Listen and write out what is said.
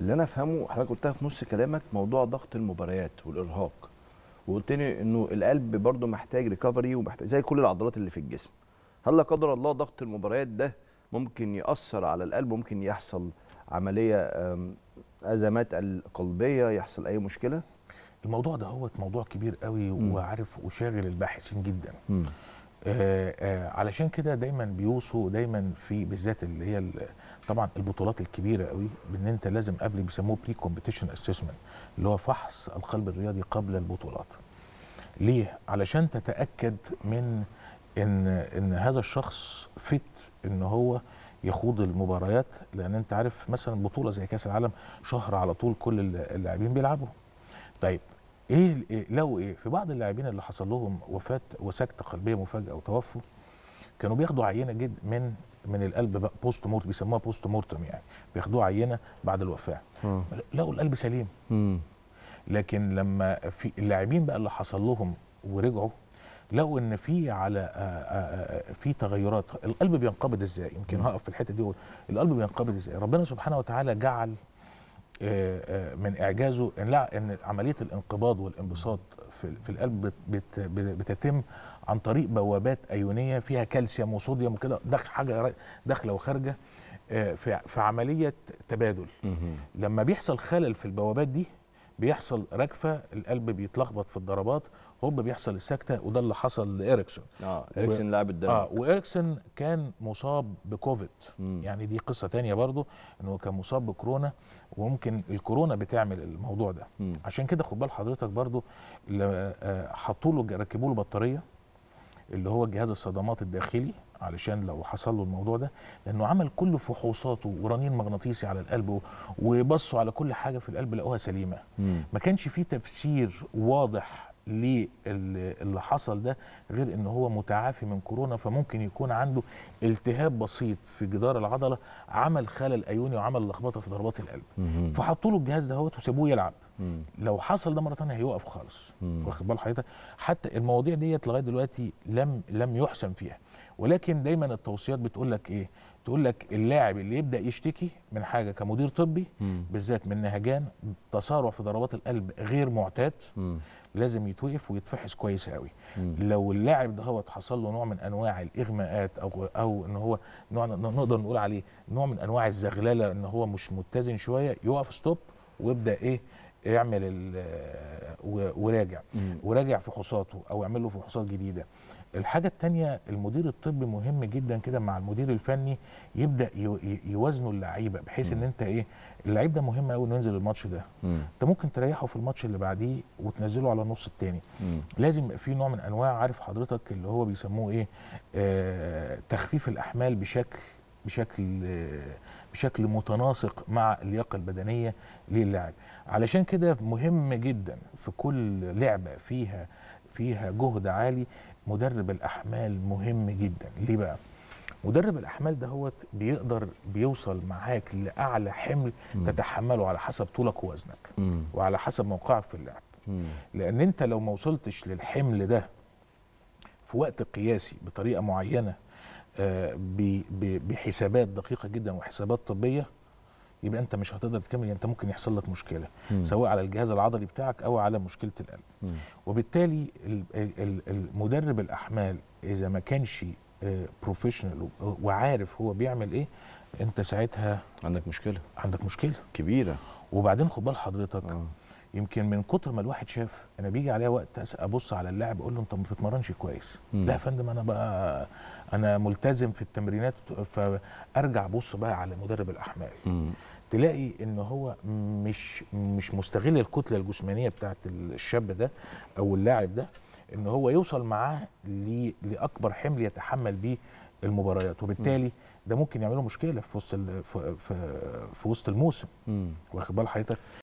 اللي انا افهمه حضرتك قلتها في نص كلامك موضوع ضغط المباريات والارهاق وقلت لي انه القلب برده محتاج ريكفري ومحتاج زي كل العضلات اللي في الجسم هل لا قدر الله ضغط المباريات ده ممكن ياثر على القلب ممكن يحصل عمليه ازمات قلبيه يحصل اي مشكله الموضوع ده هو موضوع كبير قوي وعارف وشاغل الباحثين جدا م. آه، آه، علشان كده دايما بيوصوا دايما في بالذات اللي هي طبعا البطولات الكبيره قوي بان انت لازم قبل بيسموه بري كومبيتيشن اسسمنت اللي هو فحص القلب الرياضي قبل البطولات ليه علشان تتاكد من ان ان هذا الشخص فت ان هو يخوض المباريات لان انت عارف مثلا بطوله زي كاس العالم شهر على طول كل اللاعبين بيلعبوا طيب إيه, ايه لو ايه في بعض اللاعبين اللي حصل لهم وفاه وسكته قلبيه مفاجئه وتوفوا كانوا بياخدوا عينه جدا من من القلب بقى بوست مورت بيسموها بوست مورتم يعني بياخدوها عينه بعد الوفاه لقوا القلب سليم م. لكن لما في اللاعبين بقى اللي حصل لهم ورجعوا لقوا ان في على آه، آه، آه، في تغيرات القلب بينقبض ازاي يمكن هقف في الحته دي القلب بينقبض ازاي ربنا سبحانه وتعالى جعل آه، آه، من اعجازه ان لا ان عمليه الانقباض والانبساط في القلب بتتم عن طريق بوابات ايونيه فيها كالسيوم وصوديوم وكده داخل حاجه داخله وخارجه آه، في عمليه تبادل لما بيحصل خلل في البوابات دي بيحصل ركفه القلب بيتلخبط في الضربات هوب بيحصل السكته وده اللي حصل لإيريكسون اه إيريكسون و... لاعب الدوري اه وإيريكسون كان مصاب بكوفيد مم. يعني دي قصه تانية برضه انه كان مصاب بكورونا وممكن الكورونا بتعمل الموضوع ده مم. عشان كده خد بال حضرتك برضه آه، حطوا له ركبوا له بطاريه اللي هو جهاز الصدمات الداخلي علشان لو حصل له الموضوع ده لانه عمل كل فحوصاته ورنين مغناطيسي على القلب وبصوا على كل حاجه في القلب لقوها سليمه مم. ما كانش فيه تفسير واضح للي حصل ده غير ان هو متعافي من كورونا فممكن يكون عنده التهاب بسيط في جدار العضله عمل خلل ايوني وعمل لخبطه في ضربات القلب فحطوا له الجهاز دهوت وسابوه يلعب مم. لو حصل ده مره ثانيه هيوقف خالص واخد بال حضرتك حتى المواضيع ديت لغايه دلوقتي لم لم يحسم فيها ولكن دايما التوصيات بتقول لك ايه تقول لك اللاعب اللي يبدا يشتكي من حاجه كمدير طبي بالذات من نهجان تسارع في ضربات القلب غير معتاد مم. لازم يتوقف ويتفحص كويس قوي مم. لو اللاعب ده هو حصل له نوع من انواع الاغماءات او او ان هو نوع نقدر نقول عليه نوع من انواع الزغلله ان هو مش متزن شويه يقف ستوب ويبدا ايه اعمل وراجع وراجع فحوصاته او اعمل له فحوصات جديده الحاجه الثانيه المدير الطبي مهم جدا كده مع المدير الفني يبدا يوازنوا اللعيبه بحيث ان انت ايه اللعيب ده مهم قوي انه ينزل الماتش ده انت ممكن تريحه في الماتش اللي بعديه وتنزله على النص الثاني لازم في نوع من انواع عارف حضرتك اللي هو بيسموه ايه آه تخفيف الاحمال بشكل بشكل بشكل متناسق مع اللياقه البدنيه للاعب علشان كده مهم جدا في كل لعبه فيها فيها جهد عالي مدرب الاحمال مهم جدا ليه بقى مدرب الاحمال دهوت بيقدر بيوصل معاك لاعلى حمل مم. تتحمله على حسب طولك ووزنك مم. وعلى حسب موقعك في اللعب مم. لان انت لو ما وصلتش للحمل ده في وقت قياسي بطريقه معينه بحسابات دقيقه جدا وحسابات طبيه يبقى انت مش هتقدر تكمل يعني انت ممكن يحصل لك مشكله م. سواء على الجهاز العضلي بتاعك او على مشكله القلب م. وبالتالي المدرب الاحمال اذا ما كانش بروفيشنال آه، وعارف هو بيعمل ايه انت ساعتها عندك مشكله عندك مشكله كبيره وبعدين خد بال حضرتك آه. يمكن من كتر ما الواحد شاف انا بيجي عليا وقت ابص على اللاعب اقول له انت ما بتتمرنش كويس مم. لا يا فندم انا بقى انا ملتزم في التمرينات فارجع بص بقى على مدرب الاحمال مم. تلاقي ان هو مش مش مستغل الكتله الجسمانيه بتاعت الشاب ده او اللاعب ده ان هو يوصل معاه لاكبر حمل يتحمل بيه المباريات وبالتالي ده ممكن يعملوا مشكله في وسط في, في, في وسط الموسم واخد بال حضرتك